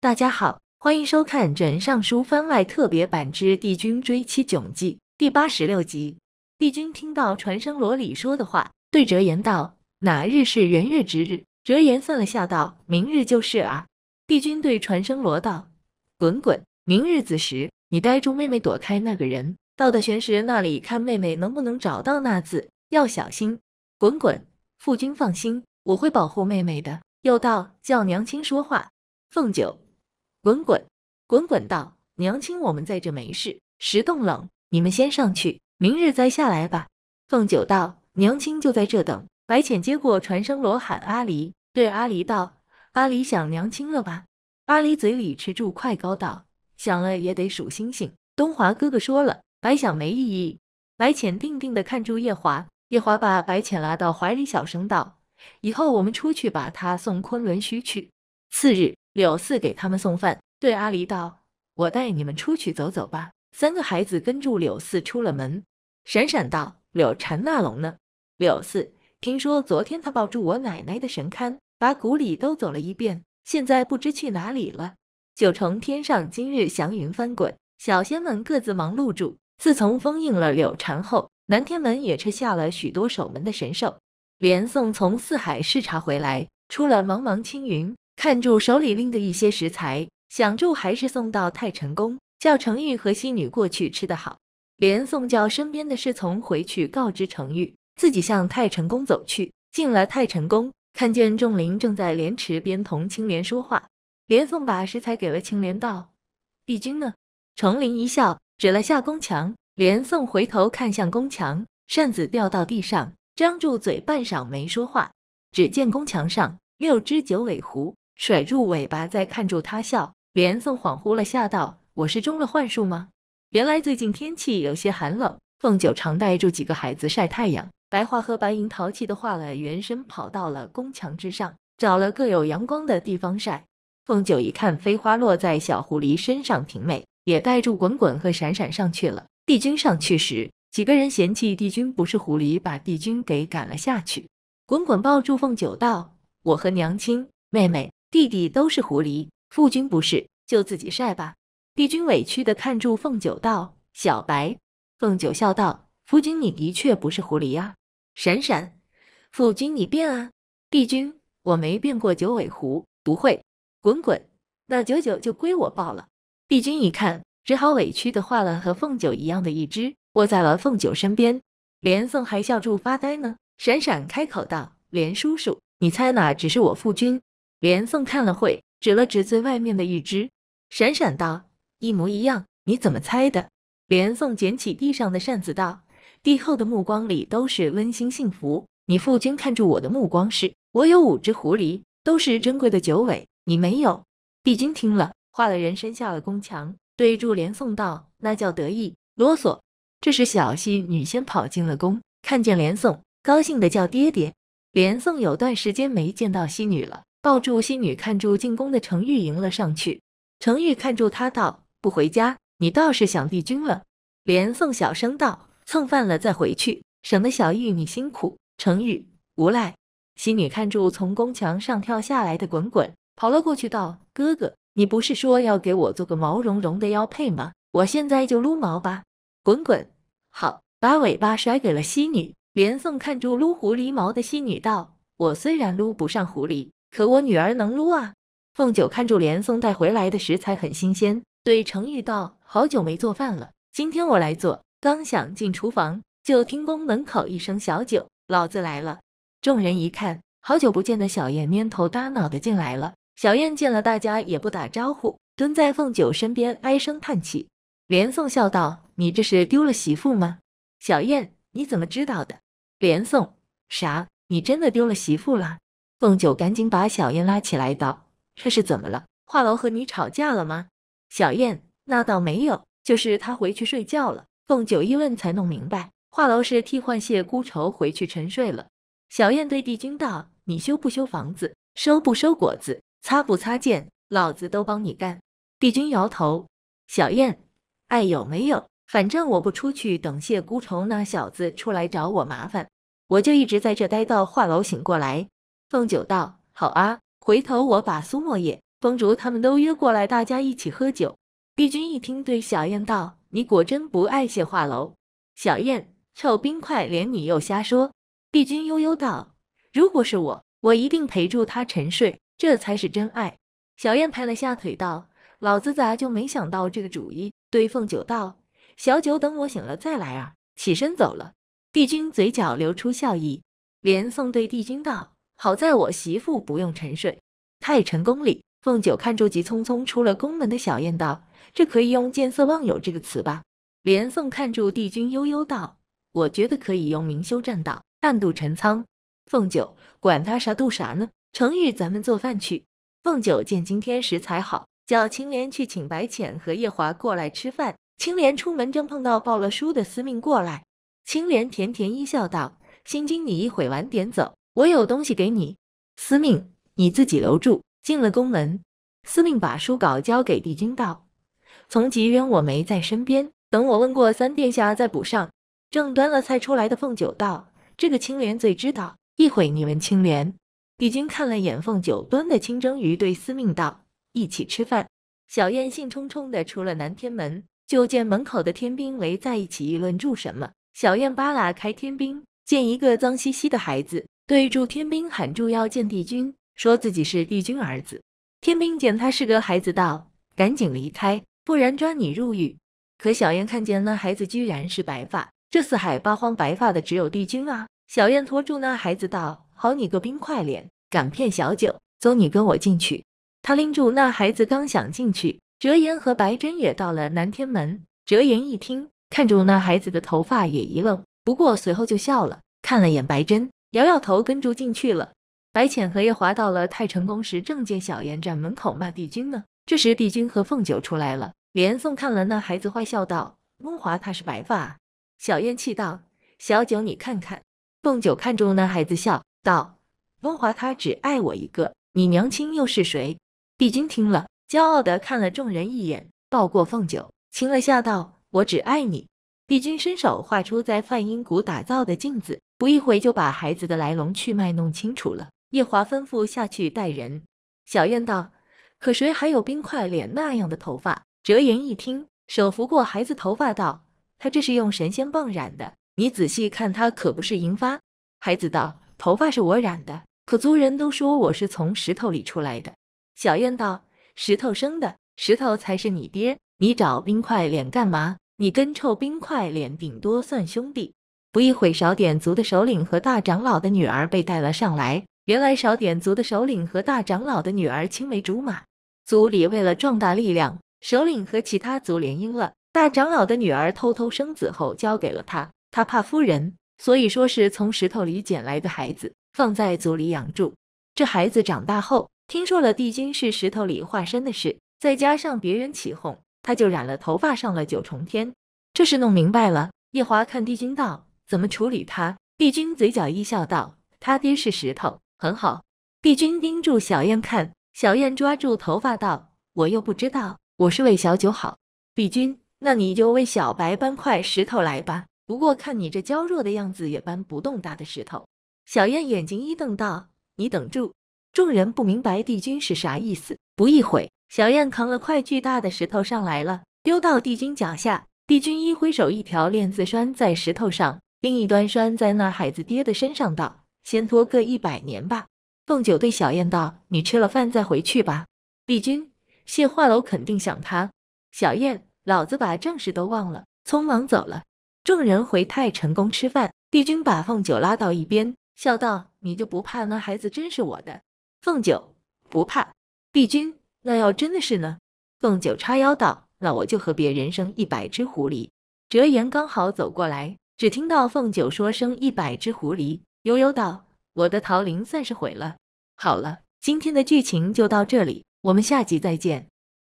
大家好，欢迎收看《枕上书》番外特别版之帝君追妻囧记第八十六集。帝君听到传声罗里说的话，对折颜道：“哪日是元月之日？”折颜算了下道：“明日就是啊。”帝君对传声罗道：“滚滚，明日子时，你带住妹妹躲开那个人，到的玄石那里看妹妹能不能找到那字，要小心。”滚滚，父君放心，我会保护妹妹的。又道：“叫娘亲说话，凤九。”滚滚，滚滚道：“娘亲，我们在这没事，石洞冷，你们先上去，明日再下来吧。”凤九道：“娘亲就在这等。”白浅接过传声锣，喊阿离，对阿离道：“阿离想娘亲了吧？”阿离嘴里吃住快高道：“想了也得数星星。”东华哥哥说了，白想没意义。白浅定定的看住夜华，夜华把白浅拉到怀里，小声道：“以后我们出去，把他送昆仑虚去。”次日，柳四给他们送饭。对阿离道：“我带你们出去走走吧。”三个孩子跟住柳四出了门。闪闪道：“柳禅那龙呢？”柳四听说昨天他抱住我奶奶的神龛，把谷里都走了一遍，现在不知去哪里了。九重天上，今日祥云翻滚，小仙们各自忙碌住。自从封印了柳禅后，南天门也撤下了许多守门的神兽。连宋从四海视察回来，出了茫茫青云，看住手里拎的一些食材。想住还是送到太晨宫，叫程玉和西女过去吃的好。连宋叫身边的侍从回去告知程玉，自己向太晨宫走去。进了太晨宫，看见众林正在莲池边同青莲说话。连宋把食材给了青莲，道：“帝君呢？”程林一笑，指了下宫墙。连宋回头看向宫墙，扇子掉到地上，张住嘴半晌没说话。只见宫墙上六只九尾狐甩住尾巴在看住他笑。连宋恍惚了下，道：“我是中了幻术吗？”原来最近天气有些寒冷，凤九常带住几个孩子晒太阳。白花和白银淘气的画了原身，跑到了宫墙之上，找了个有阳光的地方晒。凤九一看飞花落在小狐狸身上挺美，也带住滚滚和闪闪上去了。帝君上去时，几个人嫌弃帝君不是狐狸，把帝君给赶了下去。滚滚抱住凤九道：“我和娘亲、妹妹、弟弟都是狐狸。”夫君不是，就自己晒吧。帝君委屈的看住凤九道：“小白。”凤九笑道：“夫君，你的确不是狐狸啊。”闪闪，夫君你变啊！帝君，我没变过九尾狐，不会。滚滚，那九九就归我抱了。帝君一看，只好委屈的画了和凤九一样的一只，卧在了凤九身边。连宋还笑住发呆呢。闪闪开口道：“连叔叔，你猜哪只是我夫君？”连宋看了会。指了指最外面的一只，闪闪道：“一模一样，你怎么猜的？”连宋捡起地上的扇子道：“帝后的目光里都是温馨幸福，你父亲看住我的目光是……我有五只狐狸，都是珍贵的九尾，你没有。”帝君听了，化了人身，下了宫墙，对住连宋道：“那叫得意啰嗦。”这时，小溪女先跑进了宫，看见连宋，高兴的叫：“爹爹！”连宋有段时间没见到溪女了。抱住西女，看住进宫的程昱迎了上去。程昱看住他道：“不回家，你倒是想帝君了。”连宋小声道：“蹭饭了再回去，省得小玉你辛苦。”程昱无赖。西女看住从宫墙上跳下来的滚滚，跑了过去道：“哥哥，你不是说要给我做个毛茸茸的腰配吗？我现在就撸毛吧。”滚滚好，把尾巴甩给了西女。连宋看住撸狐狸毛的西女道：“我虽然撸不上狐狸。”可我女儿能撸啊！凤九看住连宋带回来的食材很新鲜，对程玉道：“好久没做饭了，今天我来做。”刚想进厨房，就听宫门口一声“小九，老子来了！”众人一看，好久不见的小燕蔫头耷脑的进来了。小燕见了大家也不打招呼，蹲在凤九身边唉声叹气。连宋笑道：“你这是丢了媳妇吗？小燕，你怎么知道的？”连宋：“啥？你真的丢了媳妇了？”凤九赶紧把小燕拉起来，道：“这是怎么了？画楼和你吵架了吗？”小燕那倒没有，就是他回去睡觉了。凤九一问才弄明白，画楼是替换谢孤愁回去沉睡了。小燕对帝君道：“你修不修房子，收不收果子，擦不擦剑，老子都帮你干。”帝君摇头：“小燕，哎，有没有？反正我不出去，等谢孤愁那小子出来找我麻烦，我就一直在这待到画楼醒过来。”凤九道：“好啊，回头我把苏莫夜、风竹他们都约过来，大家一起喝酒。”帝君一听，对小燕道：“你果真不爱谢华楼？”小燕臭冰块脸，你又瞎说。帝君悠悠道：“如果是我，我一定陪住他沉睡，这才是真爱。”小燕拍了下腿道：“老子咋就没想到这个主意？”对凤九道：“小九，等我醒了再来啊。”起身走了。帝君嘴角流出笑意。连宋对帝君道。好在我媳妇不用沉睡。太晨宫里，凤九看住急匆匆出了宫门的小燕道：“这可以用‘见色忘友’这个词吧？”连宋看住帝君悠悠道：“我觉得可以用‘明修栈道，暗度陈仓’。”凤九管他啥度啥呢？成玉，咱们做饭去。凤九见今天食材好，叫青莲去请白浅和夜华过来吃饭。青莲出门正碰到抱了书的司命过来，青莲甜甜一笑道：“心经，你一会晚点走。”我有东西给你，司命，你自己留住。进了宫门，司命把书稿交给帝君道：“从吉渊我没在身边，等我问过三殿下再补上。”正端了菜出来的凤九道：“这个青莲最知道，一会你问青莲。”帝君看了眼凤九端的清蒸鱼，对司命道：“一起吃饭。”小燕兴冲冲的出了南天门，就见门口的天兵围在一起议论住什么。小燕扒拉开天兵，见一个脏兮兮的孩子。对住天兵喊住要见帝君，说自己是帝君儿子。天兵见他是个孩子，道：“赶紧离开，不然抓你入狱。”可小燕看见那孩子居然是白发，这四海八荒白发的只有帝君啊！小燕拖住那孩子道：“好你个冰块脸，敢骗小九，走，你跟我进去。”他拎住那孩子，刚想进去，折颜和白真也到了南天门。折颜一听，看住那孩子的头发也一愣，不过随后就笑了，看了眼白真，摇摇头，跟住进去了。白浅和叶华到了太成宫时，正见小燕站门口骂帝君呢。这时，帝君和凤九出来了。连宋看了那孩子，坏笑道：“温华，他是白发。”小燕气道：“小九，你看看。”凤九看中那孩子，笑道：“温华，他只爱我一个，你娘亲又是谁？”帝君听了，骄傲的看了众人一眼，抱过凤九，亲了下道：“我只爱你。”帝君伸手画出在梵音谷打造的镜子，不一会就把孩子的来龙去脉弄清楚了。夜华吩咐下去带人。小燕道：“可谁还有冰块脸那样的头发？”哲言一听，手拂过孩子头发道：“他这是用神仙棒染的，你仔细看，他可不是银发。”孩子道：“头发是我染的，可族人都说我是从石头里出来的。”小燕道：“石头生的石头才是你爹，你找冰块脸干嘛？”你跟臭冰块脸顶多算兄弟。不一会，少典族的首领和大长老的女儿被带了上来。原来，少典族的首领和大长老的女儿青梅竹马，族里为了壮大力量，首领和其他族联姻了。大长老的女儿偷偷生子后交给了他，他怕夫人，所以说是从石头里捡来的孩子，放在族里养住。这孩子长大后，听说了帝君是石头里化身的事，再加上别人起哄。他就染了头发上了九重天，这事弄明白了。夜华看帝君道：“怎么处理他？”帝君嘴角一笑道：“他爹是石头，很好。”帝君盯住小燕看，小燕抓住头发道：“我又不知道，我是为小九好。”帝君：“那你就为小白搬块石头来吧。不过看你这娇弱的样子，也搬不动大的石头。”小燕眼睛一瞪道：“你等住！”众人不明白帝君是啥意思。不一会。小燕扛了块巨大的石头上来了，丢到帝君脚下。帝君一挥手，一条链子拴在石头上，另一端拴在那孩子爹的身上，道：“先拖个一百年吧。”凤九对小燕道：“你吃了饭再回去吧。”帝君谢化楼肯定想他。小燕，老子把正事都忘了，匆忙走了。众人回太成宫吃饭。帝君把凤九拉到一边，笑道：“你就不怕那孩子真是我的？”凤九不怕。帝君。那要真的是呢？凤九叉腰道：“那我就和别人生一百只狐狸。”哲言刚好走过来，只听到凤九说：“生一百只狐狸。”悠悠道：“我的桃林算是毁了。”好了，今天的剧情就到这里，我们下集再见。